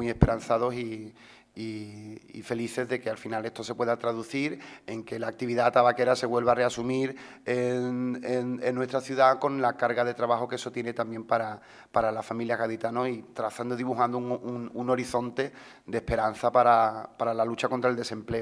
muy esperanzados y, felices de que al final esto se pueda traducir en que la actividad tabaquera se vuelva a reasumir en, nuestra ciudad con la carga de trabajo que eso tiene también para, la las familias y trazando, dibujando un, horizonte de esperanza para la lucha contra el desempleo.